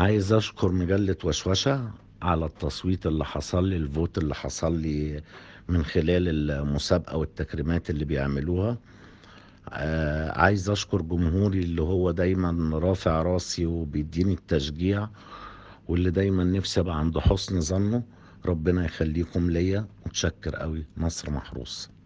عايز اشكر مجلة وشوشة على التصويت اللي حصل لي الفوت اللي حصل لي من خلال المسابقة والتكريمات اللي بيعملوها آه، عايز اشكر جمهوري اللي هو دايما رافع راسي وبيديني التشجيع واللي دايما نفسي ابقى عند حسن ظنه ربنا يخليكم ليا متشكر قوي نصر محروس